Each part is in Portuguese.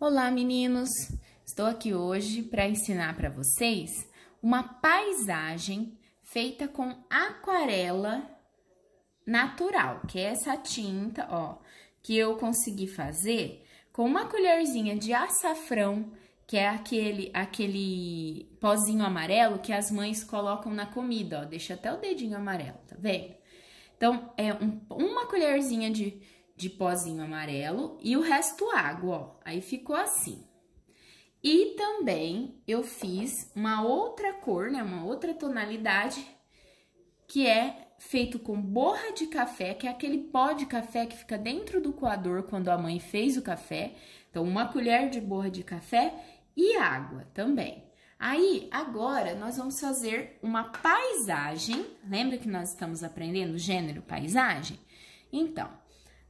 Olá, meninos! Estou aqui hoje para ensinar para vocês uma paisagem feita com aquarela natural, que é essa tinta, ó, que eu consegui fazer com uma colherzinha de açafrão, que é aquele aquele pozinho amarelo que as mães colocam na comida, ó, deixa até o dedinho amarelo, tá vendo? Então, é um, uma colherzinha de de pozinho amarelo e o resto água, ó. Aí ficou assim. E também eu fiz uma outra cor, né, uma outra tonalidade, que é feito com borra de café, que é aquele pó de café que fica dentro do coador quando a mãe fez o café. Então, uma colher de borra de café e água também. Aí, agora, nós vamos fazer uma paisagem. Lembra que nós estamos aprendendo o gênero paisagem? Então,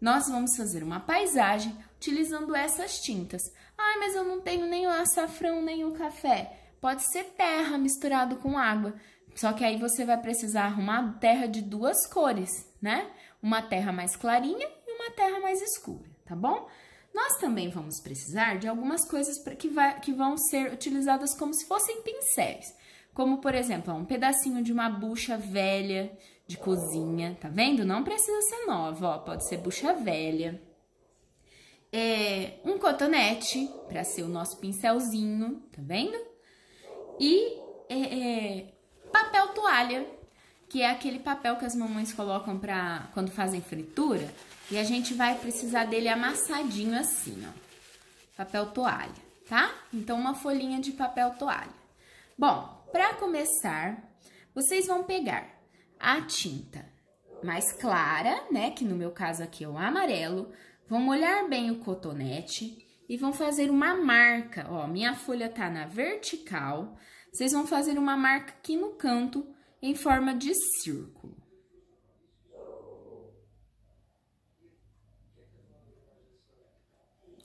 nós vamos fazer uma paisagem utilizando essas tintas. Ai, ah, mas eu não tenho nem o açafrão, nem o café. Pode ser terra misturado com água. Só que aí você vai precisar arrumar terra de duas cores, né? Uma terra mais clarinha e uma terra mais escura, tá bom? Nós também vamos precisar de algumas coisas que, vai, que vão ser utilizadas como se fossem pincéis como por exemplo, um pedacinho de uma bucha velha de cozinha, tá vendo? Não precisa ser nova, ó, pode ser bucha velha. É, um cotonete para ser o nosso pincelzinho, tá vendo? E é, é, papel toalha, que é aquele papel que as mamães colocam para quando fazem fritura, e a gente vai precisar dele amassadinho assim, ó. Papel toalha, tá? Então uma folhinha de papel toalha. Bom, para começar, vocês vão pegar a tinta mais clara, né, que no meu caso aqui é o amarelo, vão molhar bem o cotonete e vão fazer uma marca, ó, minha folha tá na vertical, vocês vão fazer uma marca aqui no canto em forma de círculo.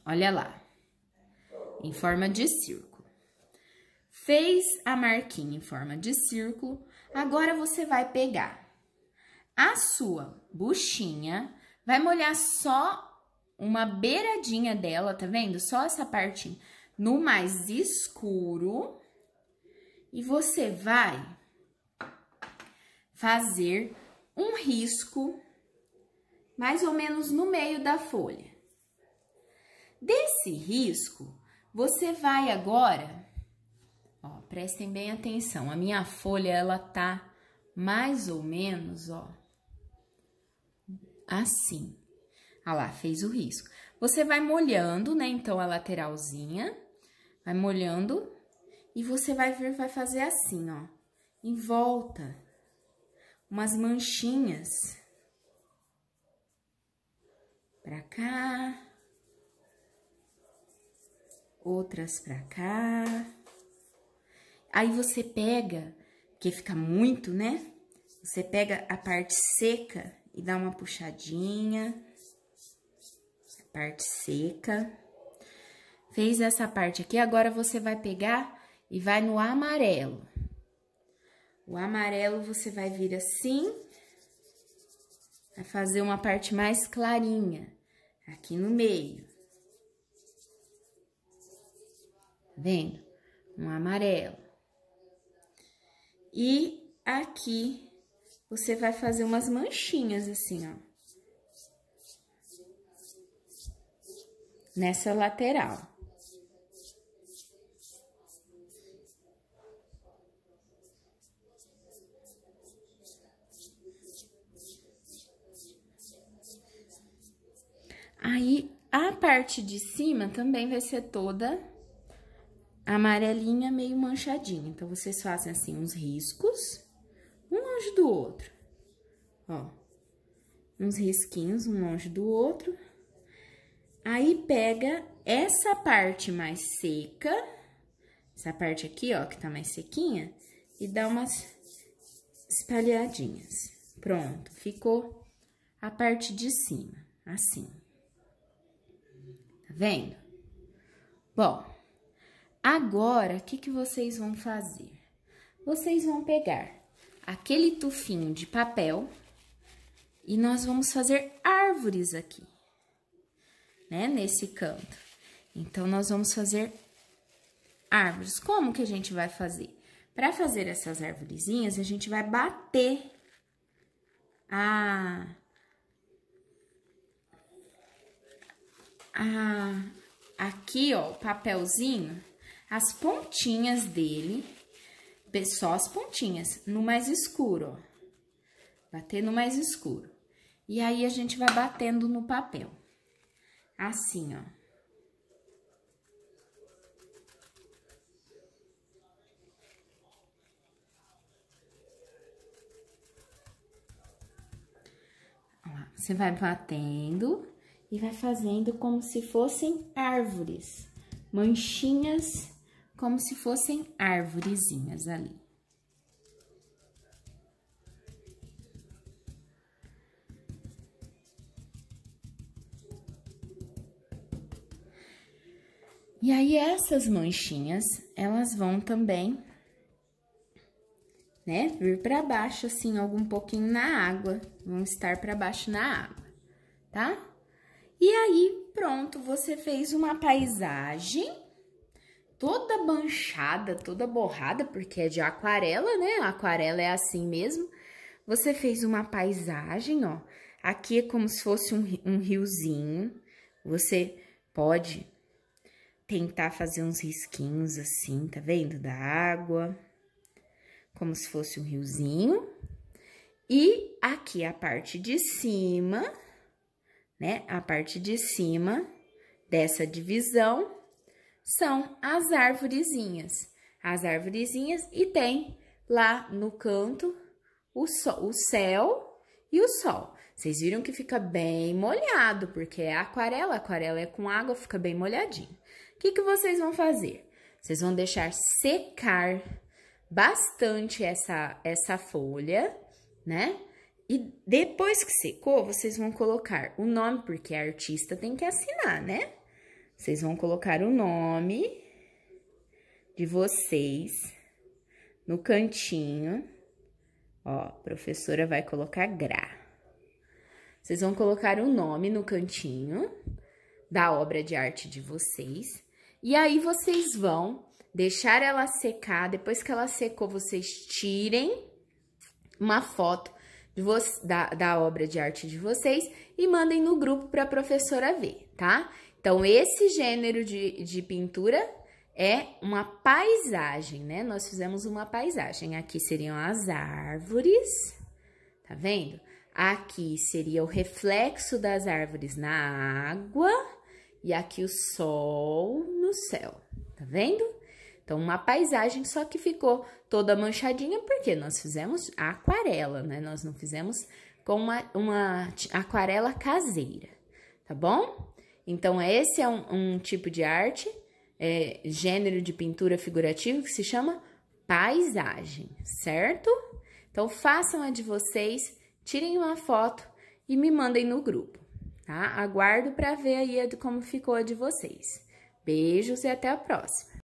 Olha lá, em forma de círculo. Fez a marquinha em forma de círculo. Agora você vai pegar a sua buchinha, vai molhar só uma beiradinha dela, tá vendo? Só essa parte no mais escuro. E você vai fazer um risco mais ou menos no meio da folha. Desse risco, você vai agora Ó, prestem bem atenção. A minha folha ela tá mais ou menos, ó, assim. Ah lá, fez o risco. Você vai molhando, né? Então a lateralzinha, vai molhando e você vai ver, vai fazer assim, ó, em volta, umas manchinhas pra cá, outras pra cá. Aí você pega, porque fica muito, né? Você pega a parte seca e dá uma puxadinha. A parte seca. Fez essa parte aqui, agora você vai pegar e vai no amarelo. O amarelo você vai vir assim, vai fazer uma parte mais clarinha aqui no meio. Tá vendo? Um amarelo. E aqui você vai fazer umas manchinhas assim, ó. Nessa lateral. Aí, a parte de cima também vai ser toda amarelinha meio manchadinha. Então, vocês fazem assim uns riscos, um longe do outro. Ó, uns risquinhos um longe do outro. Aí, pega essa parte mais seca, essa parte aqui, ó, que tá mais sequinha, e dá umas espalhadinhas. Pronto, ficou a parte de cima, assim. Tá vendo? Bom, Agora, o que, que vocês vão fazer? Vocês vão pegar aquele tufinho de papel e nós vamos fazer árvores aqui, né? Nesse canto. Então, nós vamos fazer árvores. Como que a gente vai fazer? Para fazer essas árvorezinhas, a gente vai bater a, a aqui, ó, o papelzinho as pontinhas dele, só as pontinhas, no mais escuro, ó. Bater no mais escuro. E aí, a gente vai batendo no papel. Assim, ó. Você vai batendo e vai fazendo como se fossem árvores, manchinhas como se fossem árvorezinhas ali. E aí essas manchinhas, elas vão também, né, vir para baixo assim, algum pouquinho na água, vão estar para baixo na água, tá? E aí, pronto, você fez uma paisagem toda manchada, toda borrada, porque é de aquarela, né? aquarela é assim mesmo. Você fez uma paisagem, ó. Aqui é como se fosse um, um riozinho. Você pode tentar fazer uns risquinhos assim, tá vendo? Da água, como se fosse um riozinho. E aqui a parte de cima, né? A parte de cima dessa divisão, são as árvorezinhas. As árvorezinhas e tem lá no canto o, sol, o céu e o sol. Vocês viram que fica bem molhado, porque é aquarela, aquarela é com água, fica bem molhadinho. O que, que vocês vão fazer? Vocês vão deixar secar bastante essa, essa folha, né? E depois que secou, vocês vão colocar o nome, porque a artista tem que assinar, né? Vocês vão colocar o nome de vocês no cantinho. Ó, professora vai colocar Gra. Vocês vão colocar o nome no cantinho da obra de arte de vocês. E aí vocês vão deixar ela secar. Depois que ela secou, vocês tirem uma foto da, da obra de arte de vocês e mandem no grupo para a professora ver, tá? Então, esse gênero de, de pintura é uma paisagem, né? Nós fizemos uma paisagem. Aqui seriam as árvores, tá vendo? Aqui seria o reflexo das árvores na água e aqui o sol no céu, tá vendo? Então, uma paisagem só que ficou toda manchadinha, porque nós fizemos aquarela, né? Nós não fizemos com uma, uma aquarela caseira, tá bom? Então, é, esse é um, um tipo de arte, é, gênero de pintura figurativa que se chama paisagem, certo? Então, façam a de vocês, tirem uma foto e me mandem no grupo, tá? Aguardo para ver aí como ficou a de vocês. Beijos e até a próxima!